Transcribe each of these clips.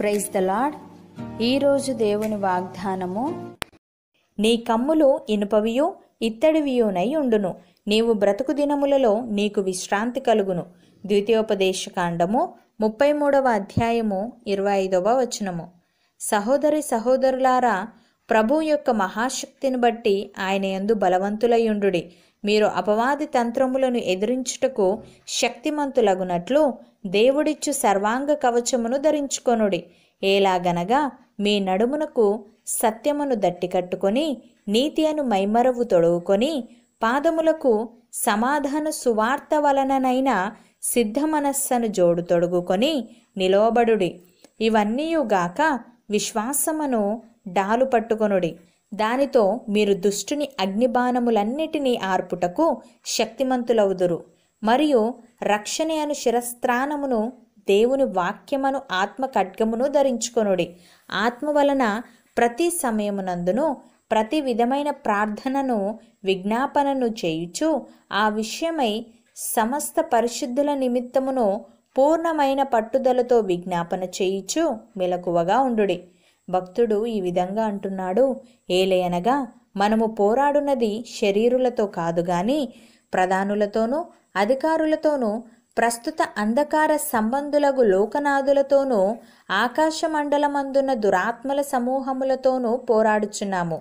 praise the lord ఈరోజు దేవుని వాగ్దానము నీ కమ్ములు ఇనుపవియు ఇత్తడివియునై ఉండును నీవు బ్రతుకు దినములలో నీకు విశ్రాంతి కలుగును ద్వితీయోపదేశ కాండము ముప్పై మూడవ అధ్యాయము ఇరవై ఐదవ వచనము సహోదరి సహోదరులారా ప్రభు యొక్క మహాశక్తిని బట్టి ఆయన ఎందు బలవంతులయ్యుండు మీరు అపవాది తంత్రములను ఎదిరించుటకు శక్తిమంతులగునట్లు దేవుడిచ్చు సర్వాంగ కవచమును ధరించుకొనుడి ఏలాగనగా మీ నడుమునకు సత్యమును దట్టికట్టుకొని నీతి అను మైమరవు తొడుగుకొని పాదములకు సమాధాన సువార్త వలననైన సిద్ధ మనస్సను జోడు తొడుగుకొని నిలోబడుడి ఇవన్నీయుగాక విశ్వాసమును డాలు పట్టుకొనుడి దానితో మీరు దుష్టుని అగ్నిబాణములన్నిటినీ ఆర్పుటకు శక్తిమంతులవుదురు మరియు రక్షణ అను శిరస్త్రాణమును దేవుని వాక్యమను ఆత్మ ఖడ్గమును ధరించుకొనుడి ఆత్మ వలన ప్రతి సమయమునందును ప్రతి విధమైన ప్రార్థనను విజ్ఞాపనను చేయుచు ఆ విషయమై సమస్త పరిశుద్ధుల నిమిత్తమును పూర్ణమైన పట్టుదలతో విజ్ఞాపన చేయుచు మెలకువగా ఉండుడి భక్తుడు ఈ విధంగా అంటున్నాడు ఏలయనగా మనము పోరాడున్నది శరీరులతో కాదు గాని ప్రధానులతోనూ అధికారులతోనూ ప్రస్తుత అంధకార సంబంధులకు లోకనాథులతోనూ ఆకాశ మండలమందున్న దురాత్మల సమూహములతోనూ పోరాడుచున్నాము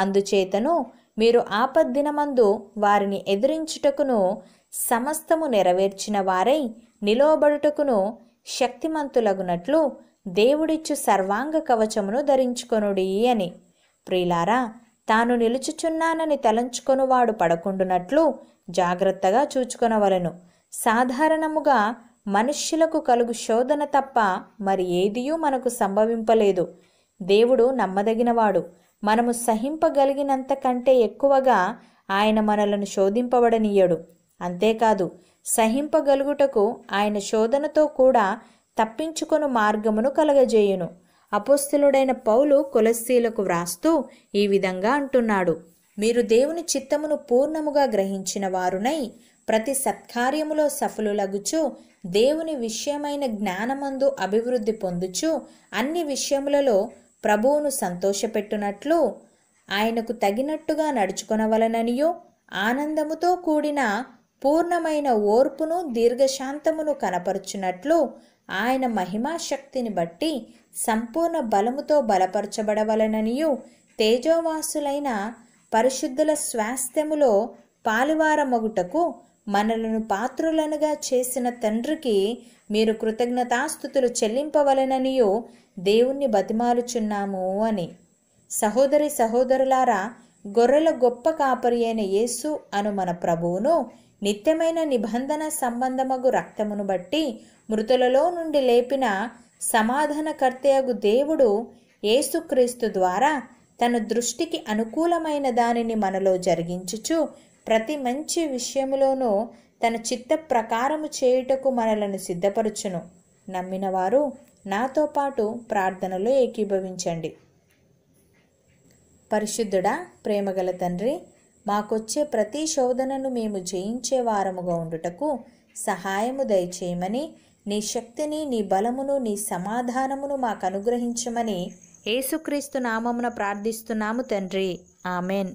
అందుచేతను మీరు ఆపద్దినమందు వారిని ఎదిరించుటకును సమస్తము నెరవేర్చిన వారై నిలోబడుటకును శక్తిమంతులగునట్లు దేవుడిచ్చు సర్వాంగ కవచమును ధరించుకొనుడి అని ప్రిలారా తాను నిలుచుచున్నానని తలంచుకొనువాడు పడకుండునట్లు జాగ్రత్తగా చూచుకొనవలను సాధారణముగా మనుష్యులకు కలుగు శోధన తప్ప మరి ఏదియూ మనకు సంభవింపలేదు దేవుడు నమ్మదగినవాడు మనము సహింపగలిగినంత కంటే ఎక్కువగా ఆయన మనలను శోధింపబడనీయడు అంతేకాదు సహింపగలుగుటకు ఆయన శోధనతో కూడా తప్పించుకొను మార్గమును కలగజేయును అపోస్తులుడైన పౌలు కొలస్సీలకు వ్రాస్తూ ఈ విధంగా అంటున్నాడు మీరు దేవుని చిత్తమును పూర్ణముగా గ్రహించిన వారునై ప్రతి సత్కార్యములో సఫలులగుచు దేవుని విషయమైన జ్ఞానమందు అభివృద్ధి పొందుచు అన్ని విషయములలో ప్రభువును సంతోషపెట్టునట్లు ఆయనకు తగినట్టుగా నడుచుకొనవలననియో ఆనందముతో కూడిన పూర్ణమైన ఓర్పును దీర్ఘశాంతమును కనపరుచునట్లు ఆయన మహిమాశక్తిని బట్టి సంపూర్ణ బలముతో బలపరచబడవలననియు తేజోవాసులైన పరిశుద్ధుల స్వాస్థ్యములో పాలువారమగుటకు మనలను పాత్రులనుగా చేసిన తండ్రికి మీరు కృతజ్ఞతాస్థుతులు చెల్లింపవలననియో దేవుణ్ణి బతిమాలుచున్నాము అని సహోదరి సహోదరులారా గొర్రెల గొప్ప కాపరి అయిన యేసు అను మన ప్రభువును నిత్యమైన నిబంధన సంబంధమగు రక్తమును బట్టి మృతులలో నుండి లేపిన సమాధానకర్తయగు దేవుడు ఏసుక్రీస్తు ద్వారా తన దృష్టికి అనుకూలమైన దానిని మనలో జరిగించుచు ప్రతి మంచి విషయములోనూ తన చిత్త ప్రకారము చేయుటకు మనలను సిద్ధపరచును నమ్మినవారు నాతో పాటు ప్రార్థనలో ఏకీభవించండి పరిశుద్ధుడా ప్రేమగల తండ్రి మాకొచ్చే ప్రతి శోధనను మేము జయించే వారముగా ఉండుటకు సహాయము దయచేయమని నీ శక్తిని నీ బలమును నీ సమాధానమును మాకు అనుగ్రహించమని యేసుక్రీస్తు నామమున ప్రార్థిస్తున్నాము తండ్రి ఆమెన్